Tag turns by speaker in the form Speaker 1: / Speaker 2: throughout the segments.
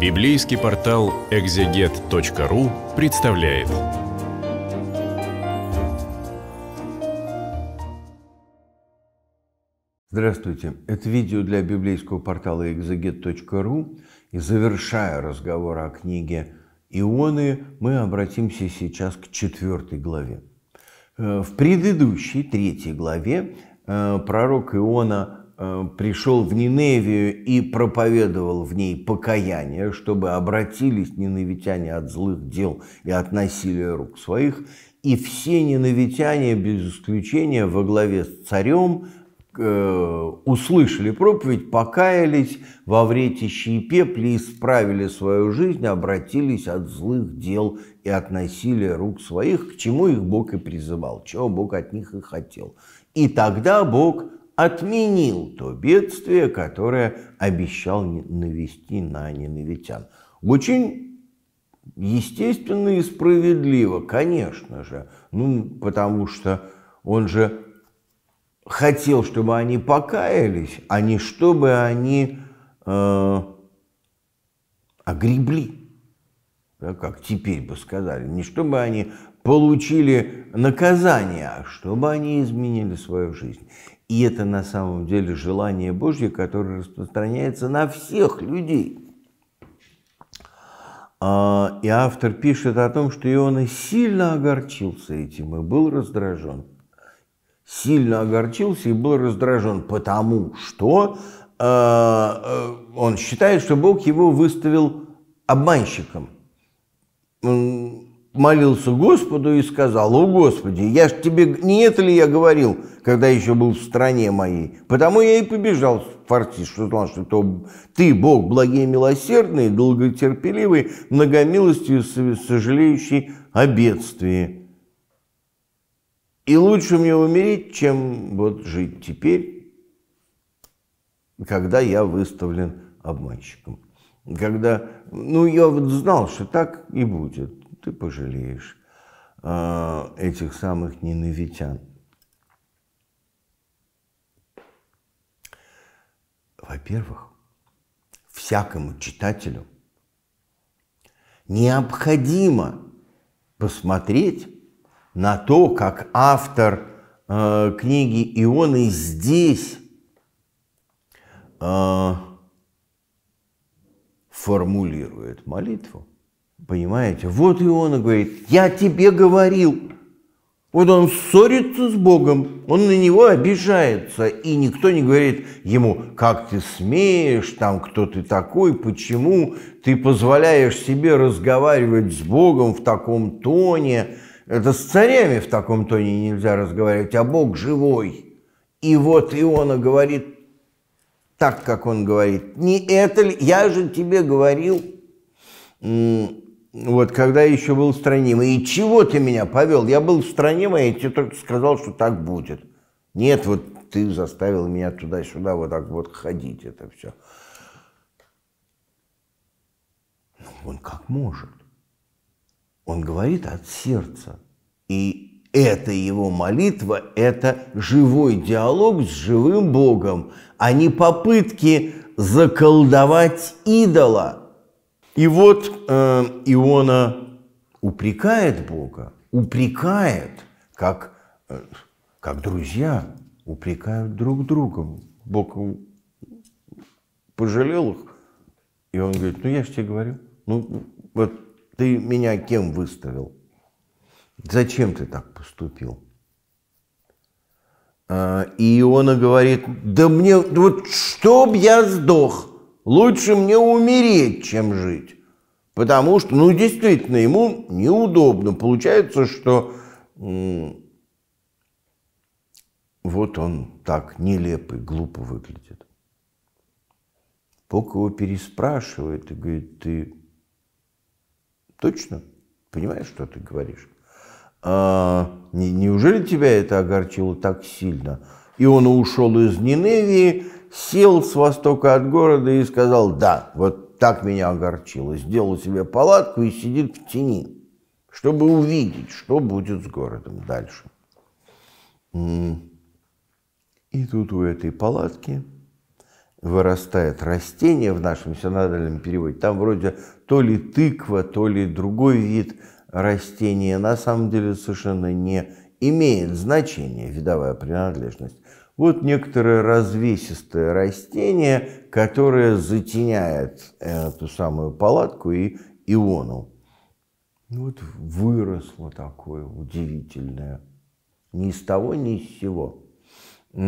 Speaker 1: Библейский портал экзегет.ру представляет. Здравствуйте! Это видео для библейского портала экзегет.ру. И завершая разговор о книге «Ионы», мы обратимся сейчас к четвертой главе. Э, в предыдущей, третьей главе э, пророк Иона Э, пришел в Ниневию и проповедовал в ней покаяние, чтобы обратились ненавитяне от злых дел и от насилия рук своих, и все ненавитяне, без исключения, во главе с царем, э, услышали проповедь, покаялись во вретище и исправили свою жизнь, обратились от злых дел и от насилия рук своих, к чему их Бог и призывал, чего Бог от них и хотел. И тогда Бог отменил то бедствие, которое обещал навести на ненавитян. Очень естественно и справедливо, конечно же, ну, потому что он же хотел, чтобы они покаялись, а не чтобы они э, огребли, да, как теперь бы сказали, не чтобы они получили наказание, а чтобы они изменили свою жизнь. И это на самом деле желание Божье, которое распространяется на всех людей. А, и автор пишет о том, что Иона сильно огорчился этим и был раздражен. Сильно огорчился и был раздражен, потому что а, а, он считает, что Бог его выставил обманщиком молился Господу и сказал, «О Господи, я ж тебе не это ли я говорил, когда еще был в стране моей? Потому я и побежал в фартиш, что знал, что то ты, Бог, благий и милосердный, долготерпеливый, многомилостью сожалеющий о бедствии. И лучше мне умереть, чем вот жить теперь, когда я выставлен обманщиком. Когда, ну, я вот знал, что так и будет ты пожалеешь а, этих самых ненавитян. Во-первых, всякому читателю необходимо посмотреть на то, как автор э, книги Ионы здесь э, формулирует молитву. Понимаете? Вот и он говорит, я тебе говорил. Вот он ссорится с Богом, он на него обижается, и никто не говорит ему, как ты смеешь, там, кто ты такой, почему ты позволяешь себе разговаривать с Богом в таком тоне. Это с царями в таком тоне нельзя разговаривать, а Бог живой. И вот Иона говорит так, как он говорит. Не это ли? Я же тебе говорил вот, когда еще был в стране ну и чего ты меня повел? Я был в стране и тебе только сказал, что так будет. Нет, вот ты заставил меня туда-сюда вот так вот ходить, это все. Ну, он как может? Он говорит от сердца. И это его молитва, это живой диалог с живым Богом, а не попытки заколдовать идола – и вот э, Иона упрекает Бога, упрекает, как, э, как друзья упрекают друг друга. Бог пожалел их, и он говорит, ну я же тебе говорю, ну вот ты меня кем выставил? Зачем ты так поступил? А, и Иона говорит, да мне, вот чтоб я сдох – Лучше мне умереть, чем жить. Потому что, ну, действительно, ему неудобно. Получается, что вот он так нелепо и глупо выглядит. Бог его переспрашивает и говорит, ты точно понимаешь, что ты говоришь? А, не, неужели тебя это огорчило так сильно? И он ушел из Ниневии, сел с востока от города и сказал, да, вот так меня огорчило. Сделал себе палатку и сидит в тени, чтобы увидеть, что будет с городом дальше. И тут у этой палатки вырастает растение в нашем синодальном переводе. Там вроде то ли тыква, то ли другой вид растения. На самом деле совершенно не имеет значения видовая принадлежность. Вот некоторое развесистое растение, которое затеняет эту самую палатку и иону. Ну вот выросло такое удивительное. Ни с того, ни с сего. Бог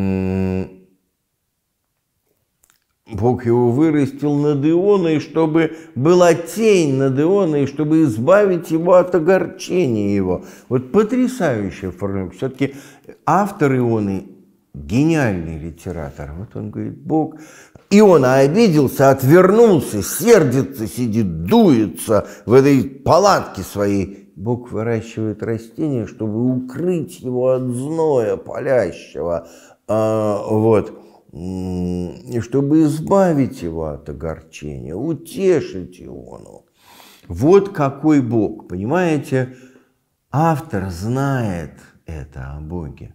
Speaker 1: его вырастил над Ионой, чтобы была тень над Ионой, чтобы избавить его от огорчения его. Вот потрясающая формулировка. Все-таки автор Ионы гениальный литератор. Вот он говорит, Бог. И он обиделся, отвернулся, сердится, сидит, дуется в этой палатке своей. Бог выращивает растение, чтобы укрыть его от зноя палящего. А, вот чтобы избавить его от огорчения, утешить его. Вот какой Бог, понимаете? Автор знает это о Боге.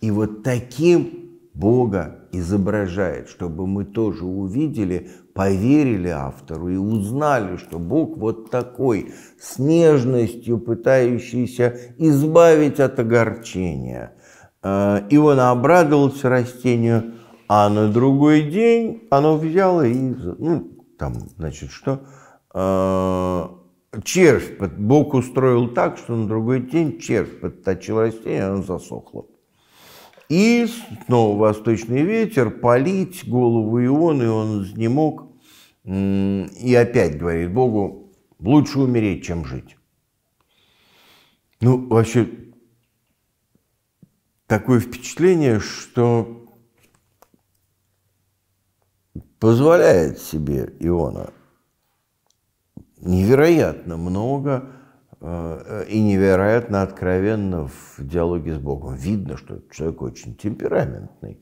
Speaker 1: И вот таким Бога изображает, чтобы мы тоже увидели, поверили автору и узнали, что Бог вот такой, с нежностью пытающийся избавить от огорчения. Э, и он обрадовался растению, а на другой день оно взяло и, ну, там, значит, что, э, червь, Бог устроил так, что на другой день червь подточил растение, оно засохло. И снова восточный ветер, полить голову Ионы он не мог. И опять говорит Богу, лучше умереть, чем жить. Ну, вообще, такое впечатление, что позволяет себе Иона невероятно много Э, и невероятно откровенно в диалоге с Богом. Видно, что человек очень темпераментный.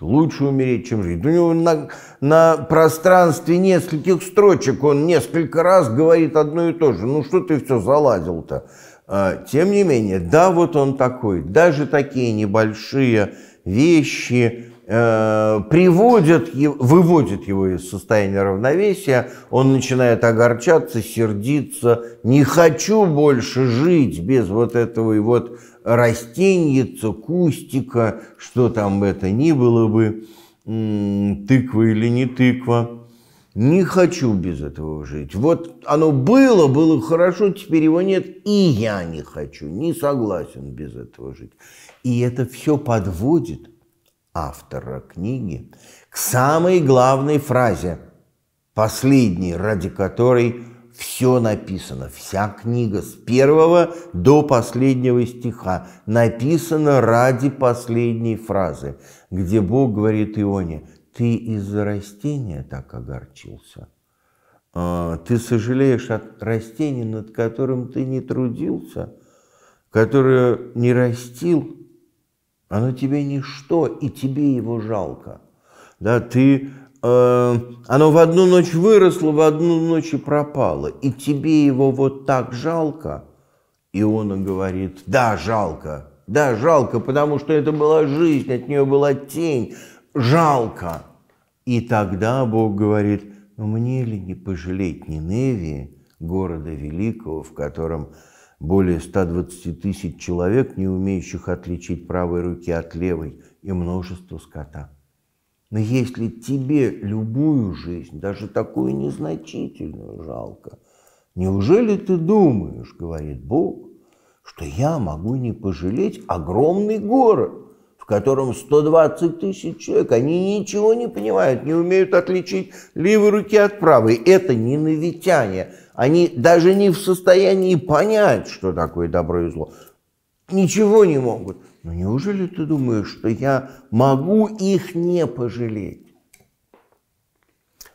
Speaker 1: Лучше умереть, чем жить. У него на, на пространстве нескольких строчек он несколько раз говорит одно и то же. Ну что ты все залазил-то? А, тем не менее, да, вот он такой. Даже такие небольшие вещи Э, приводит, выводит его из состояния равновесия, он начинает огорчаться, сердиться, не хочу больше жить без вот этого и вот растеньица, кустика, что там это ни было бы, тыква или не тыква. Не хочу без этого жить. Вот оно было, было хорошо, теперь его нет, и я не хочу, не согласен без этого жить. И это все подводит автора книги к самой главной фразе, последней, ради которой все написано, вся книга с первого до последнего стиха написана ради последней фразы, где Бог говорит Ионе, ты из-за растения так огорчился, а, ты сожалеешь от растения, над которым ты не трудился, которое не растил, оно тебе ничто, и тебе его жалко. Да, ты, э, оно в одну ночь выросло, в одну ночь и пропало, и тебе его вот так жалко. И он говорит, да, жалко, да, жалко, потому что это была жизнь, от нее была тень, жалко. И тогда Бог говорит, мне ли не пожалеть Ниневии, города великого, в котором более 120 тысяч человек, не умеющих отличить правой руки от левой, и множество скота. Но если тебе любую жизнь, даже такую незначительную, жалко, неужели ты думаешь, говорит Бог, что я могу не пожалеть огромный город, котором 120 тысяч человек. Они ничего не понимают, не умеют отличить левой руки от правой. Это ненавитяне. Они даже не в состоянии понять, что такое добро и зло. Ничего не могут. Но неужели ты думаешь, что я могу их не пожалеть?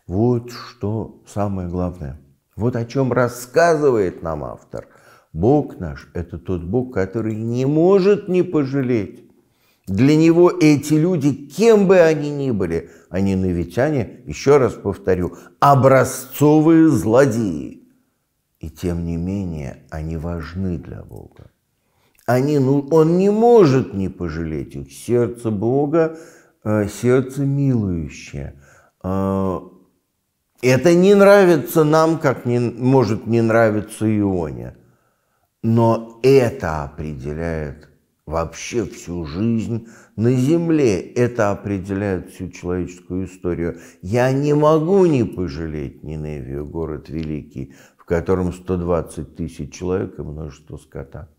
Speaker 1: Вот что самое главное. Вот о чем рассказывает нам автор. Бог наш – это тот Бог, который не может не пожалеть. Для него эти люди, кем бы они ни были, они новитяне, еще раз повторю, образцовые злодеи. И тем не менее, они важны для Бога. Они, ну, он не может не пожалеть их. Сердце Бога, э, сердце милующее. Э, это не нравится нам, как не, может не нравиться Ионе. Но это определяет вообще всю жизнь на Земле. Это определяет всю человеческую историю. Я не могу не пожалеть Ниневию, город великий, в котором 120 тысяч человек и множество скота.